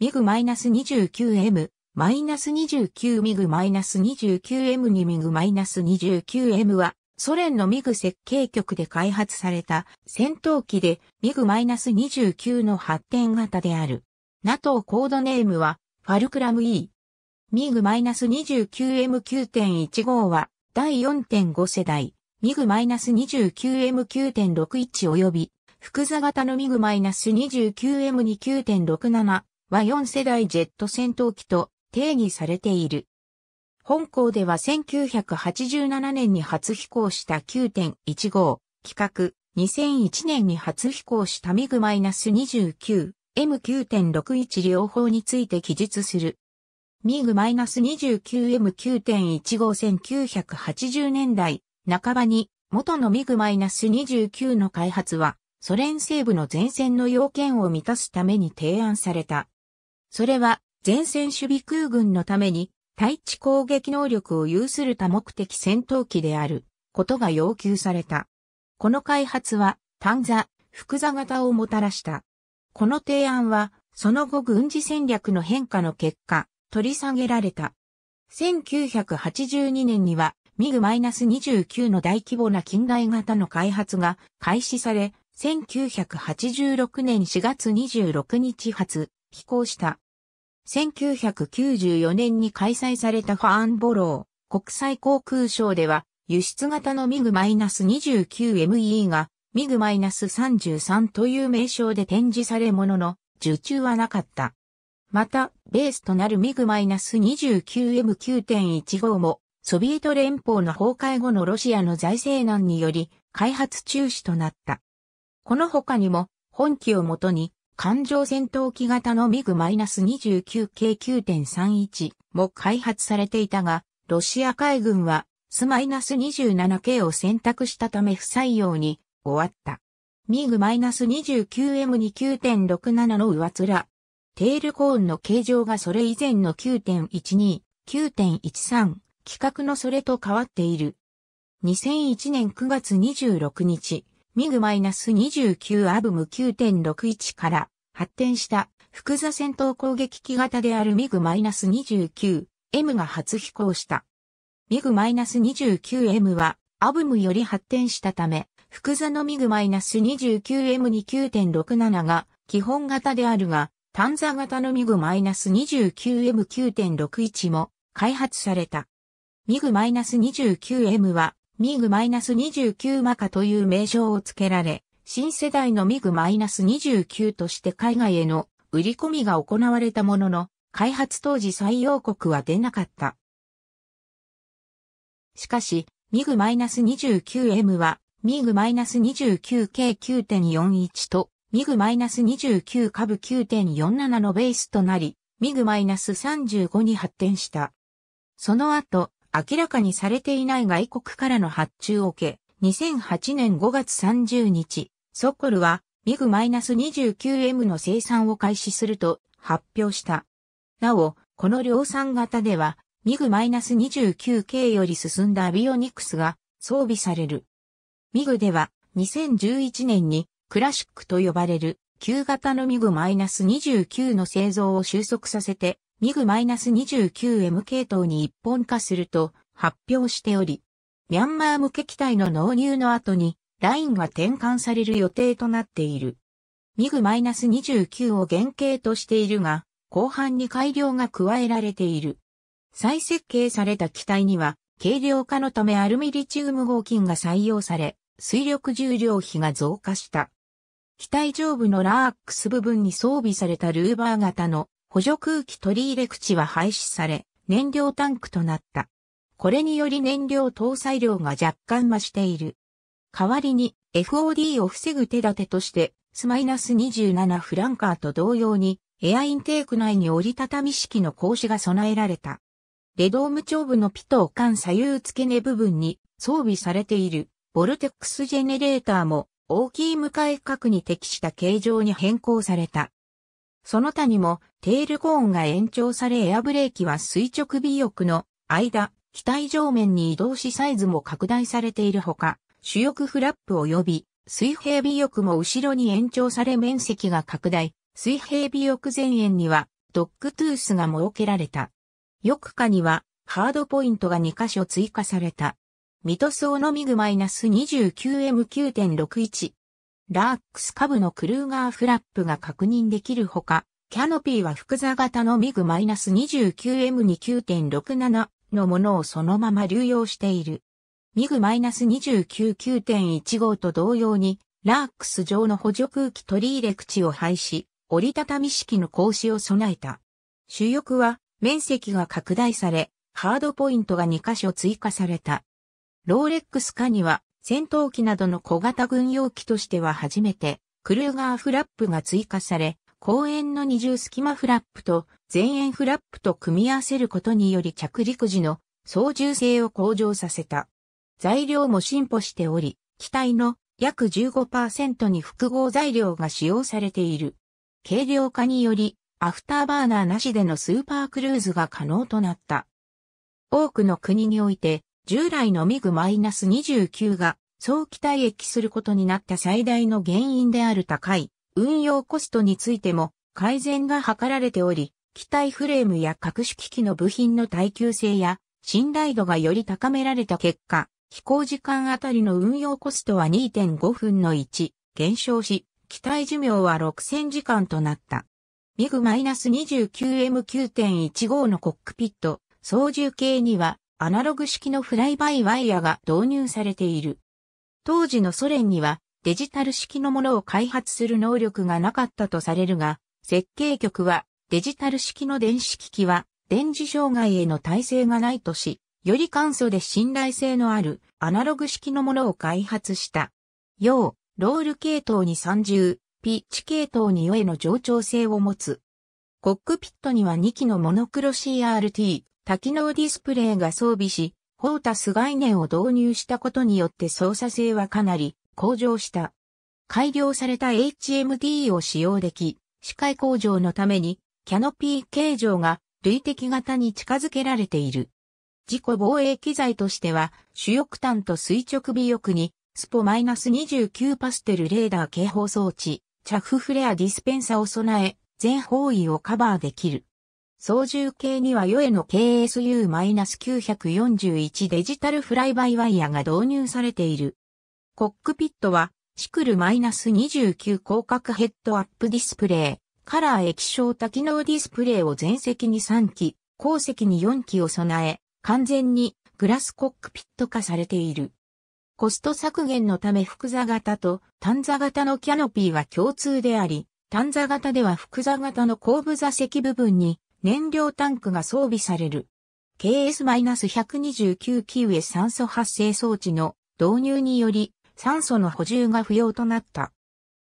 ミグ -29M、-29 ミグ -29M にミグ -29M はソ連のミグ設計局で開発された戦闘機でミグ -29 の発展型である。NATO コードネームはファルクラム E。ミグ -29M9.15 は第4.5世代、ミグ -29M9.61 及び複座型のミグ -29M2.67 は4世代ジェット戦闘機と定義されている。本校では1987年に初飛行した9.15企画、2001年に初飛行したイナス2 9 M9.61 両方について記述する。イナス2 9 m 9 1 5 1 9 8 0年代半ばに元のイナス2 9の開発はソ連西部の前線の要件を満たすために提案された。それは前線守備空軍のために対地攻撃能力を有する多目的戦闘機であることが要求された。この開発は単座、複座型をもたらした。この提案はその後軍事戦略の変化の結果、取り下げられた。1982年にはミグ -29 の大規模な近代型の開発が開始され、1986年4月26日発飛行した。1994年に開催されたファーンボロー国際航空ショーでは輸出型のミグ -29ME がミグ -33 という名称で展示されものの受注はなかった。また、ベースとなるミグ -29M9.15 もソビエト連邦の崩壊後のロシアの財政難により開発中止となった。この他にも本機をもとに環状戦闘機型のミグ -29 k 9.31も開発されていたが、ロシア海軍はス -27 k を選択したため不採用に終わった。ミグ -29M29.67 の上面。テールコーンの形状がそれ以前の9.12、9.13、規格のそれと変わっている。2001年9月26日、ミグ -29 アブム9.61から発展した複座戦闘攻撃機型であるミグ -29M が初飛行した。ミグ -29M はアブムより発展したため、複座のミグ -29M に9.67が基本型であるが、単座型のミグ -29M9.61 も開発された。ミグ -29M はミグ -29 マカという名称を付けられ、新世代のミグ -29 として海外への売り込みが行われたものの、開発当時採用国は出なかった。しかし、ミグ -29M は、ミグ -29K9.41 と、ミグ -29 株9.47のベースとなり、ミグ -35 に発展した。その後、明らかにされていない外国からの発注を受け、2008年5月30日、ソコルはミグ -29M の生産を開始すると発表した。なお、この量産型では、ミグ -29K より進んだアビオニクスが装備される。ミグでは2011年にクラシックと呼ばれる旧型のミグ -29 の製造を収束させてミグ2 9 m 系統に一本化すると発表しており、ミャンマー向け機体の納入の後にラインが転換される予定となっている。ミグ2 9を原型としているが、後半に改良が加えられている。再設計された機体には、軽量化のためアルミリチウム合金が採用され、水力重量比が増加した。機体上部のラーックス部分に装備されたルーバー型の補助空気取り入れ口は廃止され、燃料タンクとなった。これにより燃料搭載量が若干増している。代わりに FOD を防ぐ手立てとして、スマイナス27フランカーと同様に、エアインテーク内に折りたたみ式の格子が備えられた。レドーム長部のピトー間左右付け根部分に装備されているボルテックスジェネレーターも大きい向かい角に適した形状に変更された。その他にも、テールコーンが延長されエアブレーキは垂直尾翼の間、機体上面に移動しサイズも拡大されているほか、主翼フラップ及び水平尾翼も後ろに延長され面積が拡大、水平尾翼前縁にはドッグトゥースが設けられた。翼下にはハードポイントが2箇所追加された。ミトスオノミグ -29M9.61 ラークス下部のクルーガーフラップが確認できるほか、キャノピーは複座型のミグ -29M に9.67のものをそのまま流用している。ミグ -29.9.15 と同様に、ラークス上の補助空気取り入れ口を廃止、折りたたみ式の格子を備えた。主翼は面積が拡大され、ハードポイントが2箇所追加された。ローレックス下には戦闘機などの小型軍用機としては初めて、クルーガーフラップが追加され、後円の二重隙間フラップと前円フラップと組み合わせることにより着陸時の操縦性を向上させた。材料も進歩しており、機体の約15%に複合材料が使用されている。軽量化により、アフターバーナーなしでのスーパークルーズが可能となった。多くの国において、従来のミグ -29 が早期退役することになった最大の原因である高い運用コストについても改善が図られており、機体フレームや各種機器の部品の耐久性や信頼度がより高められた結果、飛行時間あたりの運用コストは2.5分の1減少し、機体寿命は6000時間となった。ミグ -29M9.15 のコックピット、操縦系にはアナログ式のフライバイワイヤが導入されている。当時のソ連にはデジタル式のものを開発する能力がなかったとされるが、設計局はデジタル式の電子機器は電磁障害への耐性がないとし、より簡素で信頼性のあるアナログ式のものを開発した。要、ロール系統に3 0ピッチ系統に上への上調性を持つ。コックピットには2機のモノクロ CRT 多機能ディスプレイが装備し、フォータス概念を導入したことによって操作性はかなり向上した。改良された HMD を使用でき、視界向上のために、キャノピー形状が類的型に近づけられている。自己防衛機材としては、主翼端と垂直尾翼に、スポ -29 パステルレーダー警報装置、チャフフレアディスペンサを備え、全方位をカバーできる。操縦系にはヨエの KSU-941 デジタルフライバイワイヤが導入されている。コックピットは、シクル -29 広角ヘッドアップディスプレイ、カラー液晶多機能ディスプレイを全席に3機、後席に4機を備え、完全にグラスコックピット化されている。コスト削減のため複座型と単座型のキャノピーは共通であり、単座型では複座型の後部座席部分に燃料タンクが装備される。KS-129 キウエ酸素発生装置の導入により酸素の補充が不要となった。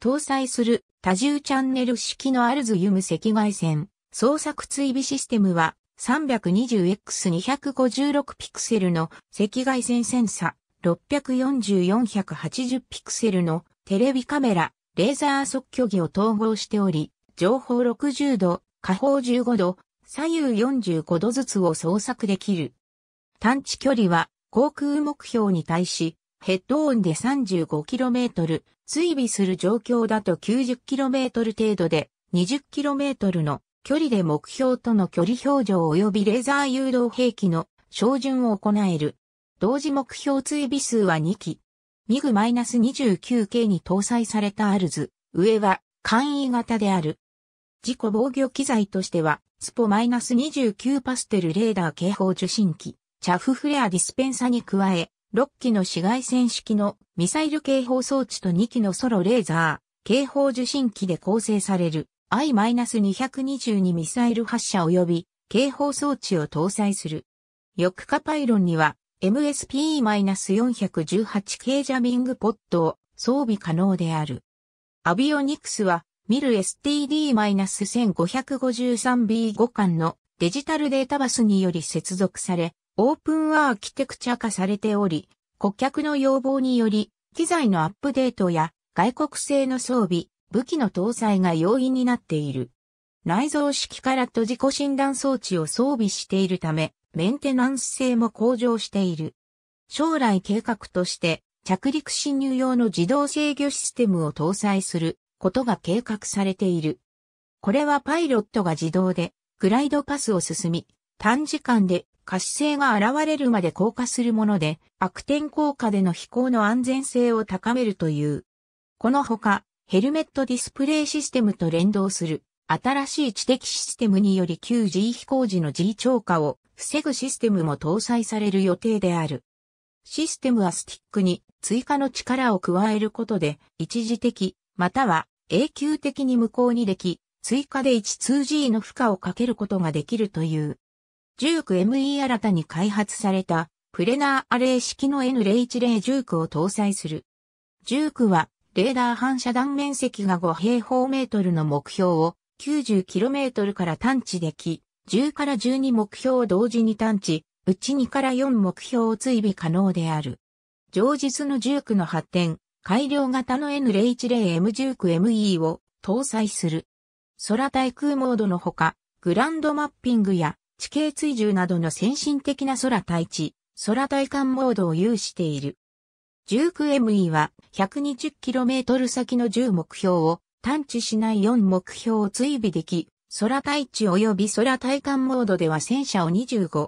搭載する多重チャンネル式のアルズユム赤外線捜索追尾システムは 320x256 ピクセルの赤外線センサ640-480ピクセルのテレビカメラ、レーザー測距儀を統合しており、情報60度、下方15度、左右45度ずつを捜索できる。探知距離は航空目標に対し、ヘッドオンで 35km、追尾する状況だと 90km 程度で 20km の距離で目標との距離表情及びレーザー誘導兵器の照準を行える。同時目標追尾数は2機。ミグ -29K に搭載されたアルズ、上は簡易型である。自己防御機材としては、スポ -29 パステルレーダー警報受信機、チャフフレアディスペンサに加え、6機の紫外線式のミサイル警報装置と2機のソロレーザー、警報受信機で構成される I-222 ミサイル発射及び警報装置を搭載する。翼下パイロンには MSP-418 系ジャミングポットを装備可能である。アビオニクスはミル STD-1553B5 間のデジタルデータバスにより接続され、オープンアーキテクチャ化されており、顧客の要望により、機材のアップデートや外国製の装備、武器の搭載が容易になっている。内蔵式からと自己診断装置を装備しているため、メンテナンス性も向上している。将来計画として、着陸侵入用の自動制御システムを搭載することが計画されている。これはパイロットが自動でグライドパスを進み、短時間で可視性が現れるまで降下するもので、悪天候下での飛行の安全性を高めるという。このほか、ヘルメットディスプレイシステムと連動する新しい知的システムにより 9G 飛行時の G 超過を防ぐシステムも搭載される予定である。システムはスティックに追加の力を加えることで一時的または永久的に無効にでき、追加で 1-2G の負荷をかけることができるという。ジューク ME 新たに開発された、プレナーアレイ式の N010 ジュークを搭載する。ジュークは、レーダー反射断面積が5平方メートルの目標を 90km から探知でき、10から12目標を同時に探知、うち2から4目標を追尾可能である。上実のジュークの発展、改良型の N010M19ME を搭載する。空対空モードのほか、グランドマッピングや地形追従などの先進的な空対地、空対艦モードを有している。19ME は 120km 先の10目標を探知しない4目標を追尾でき、空対地及び空対艦モードでは戦車を 25km、橋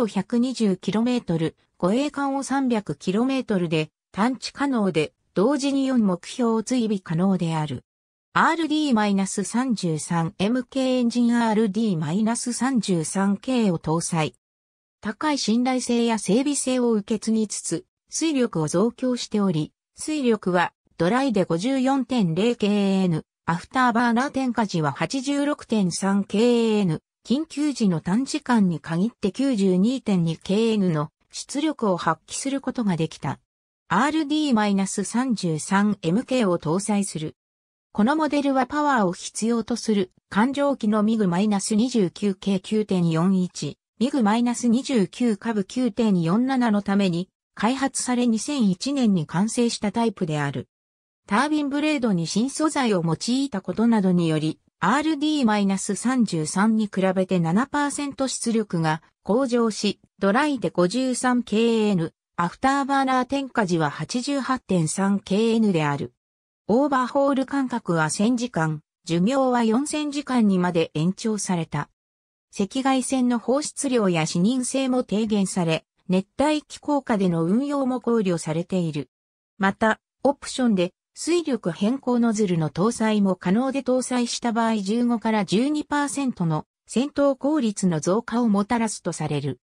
を 120km、護衛艦を 300km で探知可能で、同時に4目標を追尾可能である。RD-33MK エンジン RD-33K を搭載。高い信頼性や整備性を受け継ぎつつ、水力を増強しており、水力はドライで 54.0KN、アフターバーナー点火時は 86.3KN、緊急時の短時間に限って 92.2KN の出力を発揮することができた。RD-33MK を搭載する。このモデルはパワーを必要とする環状機の MiG-29 系9.41、MiG-29 株9.47のために開発され2001年に完成したタイプである。タービンブレードに新素材を用いたことなどにより、RD-33 に比べて7%出力が向上し、ドライで 53KN、アフターバーナー点火時は 88.3kN である。オーバーホール間隔は1000時間、寿命は4000時間にまで延長された。赤外線の放出量や視認性も低減され、熱帯気候下での運用も考慮されている。また、オプションで水力変更ノズルの搭載も可能で搭載した場合15から12%の戦闘効率の増加をもたらすとされる。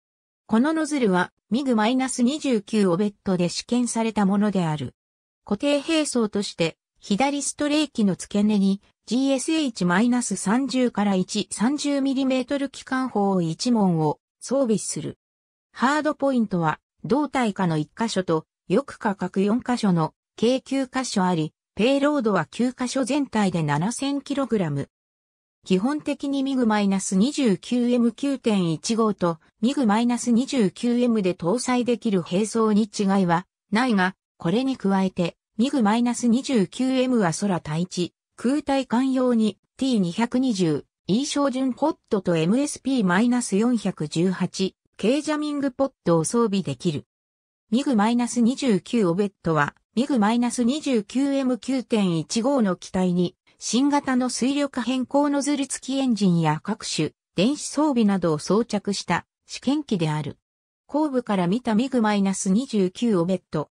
このノズルは MiG-29 オベットで試験されたものである。固定兵装として左ストレーキの付け根に GSH-30 から1 30mm 機関砲1門を装備する。ハードポイントは胴体下の1箇所と翼下各4箇所の計9箇所あり、ペイロードは9箇所全体で 7000kg。基本的に MiG-29M9.15 と MiG-29M で搭載できる並走に違いはないが、これに加えて MiG-29M は空対地、空対艦用に T220、E 照準ポットと MSP-418、K ジャミングポットを装備できる。MiG-29 オベットは MiG-29M9.15 の機体に新型の水力変更ノズル付きエンジンや各種電子装備などを装着した試験機である。後部から見たミグ -29 オベット。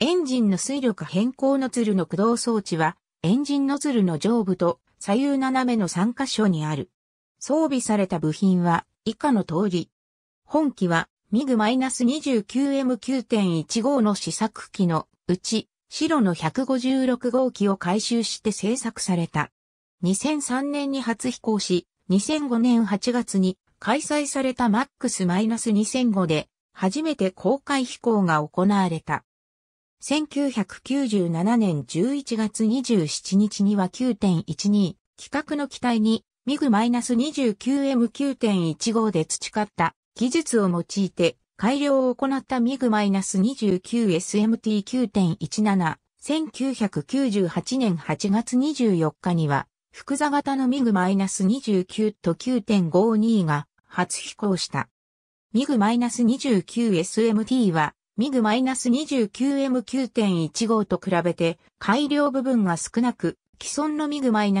エンジンの水力変更ノズルの駆動装置は、エンジンノズルの上部と左右斜めの3箇所にある。装備された部品は以下の通り。本機はミグ -29M9.15 の試作機のうち白の156号機を回収して製作された。2003年に初飛行し、2005年8月に開催された MAX-2005 で初めて公開飛行が行われた。1997年11月27日には9.12規格の機体に MiG-29M9.15 で培った技術を用いて改良を行ったミグ2 9 s m t 9 1 7 1998年8月24日には、複座型のミグ2 9と9.52が初飛行した。ミグ2 9 s m t はミグ2 9 m 9 1 5と比べて改良部分が少なく、既存のミグ2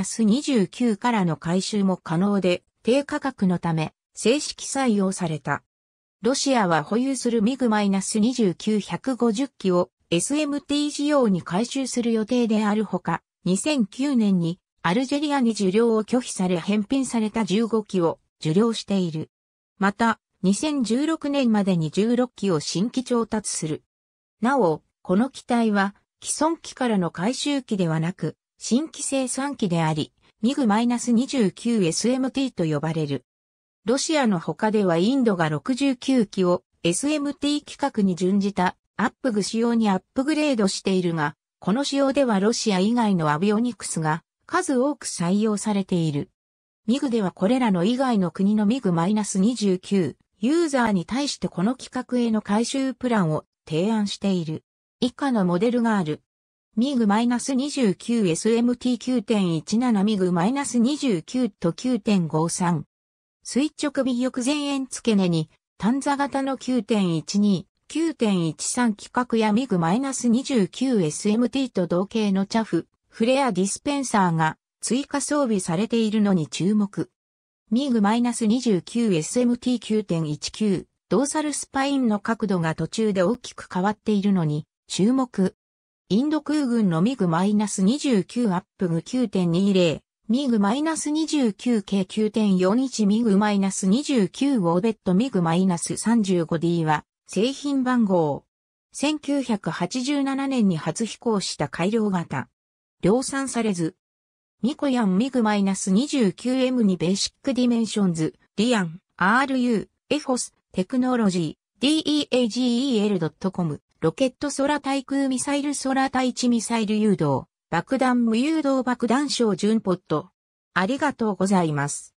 9からの回収も可能で、低価格のため正式採用された。ロシアは保有するミグ -2950 機を SMT 事業に回収する予定であるほか、2009年にアルジェリアに受領を拒否され返品された15機を受領している。また、2016年までに16機を新規調達する。なお、この機体は既存機からの回収機ではなく、新規生産機であり、ミグ -29SMT と呼ばれる。ロシアの他ではインドが69機を SMT 規格に準じたアップグ仕様にアップグレードしているが、この仕様ではロシア以外のアビオニクスが数多く採用されている。ミグではこれらの以外の国のミグ -29 ユーザーに対してこの規格への回収プランを提案している。以下のモデルがある。ミグ -29SMT9.17 ミグ -29 と9.53垂直尾翼前縁付け根に、単座型の9.12、9.13規格やミグ2 9 s m t と同型のチャフ、フレアディスペンサーが追加装備されているのに注目。ミグ2 9 s m t 9 1 9ドーサルスパインの角度が途中で大きく変わっているのに注目。インド空軍のミグ2 9アップグ9.20ミグ -29K9.41 ミグ -29 オーベットミグ -35D は製品番号。1987年に初飛行した改良型。量産されず。ミコヤンミグ -29M にベーシックディメンションズ、リアン、RU、エフォス、テクノロジー、DEAGEL.com、ロケット空対空ミサイル空対地ミサイル誘導。爆弾無誘導爆弾症純ポット。ありがとうございます。